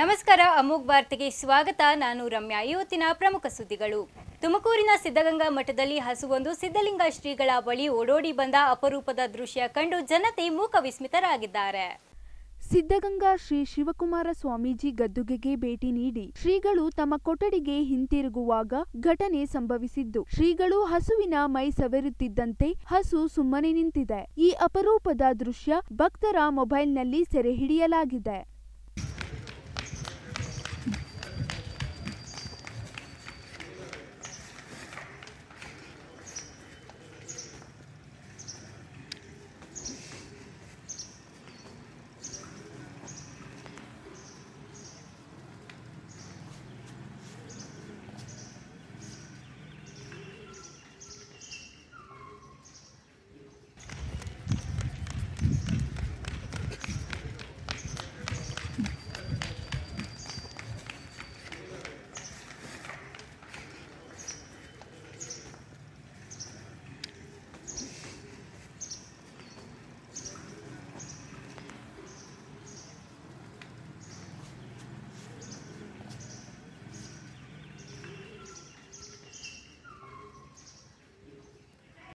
ನಮಸ್ಕಾರ ಅಮೋಘ ವಾರ್ತೆಗೆ ಸ್ವಾಗತ ನಾನು ರಮ್ಯಾ ಇವತ್ತಿನ ಪ್ರಮುಖ ಸುದ್ದಿಗಳು ತುಮಕೂರಿನ ಸಿದ್ಧಗಂಗಾ ಮಠದಲ್ಲಿ ಹಸುವೊಂದು ಸಿದ್ಧಲಿಂಗ ಶ್ರೀಗಳ ಬಳಿ ಓಡೋಡಿ ಬಂದ ಅಪರೂಪದ ದೃಶ್ಯ ಕಂಡು ಜನತೆ ಮೂಕ ವಿಸ್ಮಿತರಾಗಿದ್ದಾರೆ ಸಿದ್ಧಗಂಗಾ ಶ್ರೀ ಶಿವಕುಮಾರ ಸ್ವಾಮೀಜಿ ಗದ್ದುಗೆಗೆ ಭೇಟಿ ನೀಡಿ ಶ್ರೀಗಳು ತಮ್ಮ ಕೊಠಡಿಗೆ ಹಿಂತಿರುಗುವಾಗ ಘಟನೆ ಸಂಭವಿಸಿದ್ದು ಶ್ರೀಗಳು ಹಸುವಿನ ಮೈ ಸವೆರುತ್ತಿದ್ದಂತೆ ಹಸು ಸುಮ್ಮನೆ ನಿಂತಿದೆ ಈ ಅಪರೂಪದ ದೃಶ್ಯ ಭಕ್ತರ ಮೊಬೈಲ್ನಲ್ಲಿ ಸೆರೆ ಹಿಡಿಯಲಾಗಿದೆ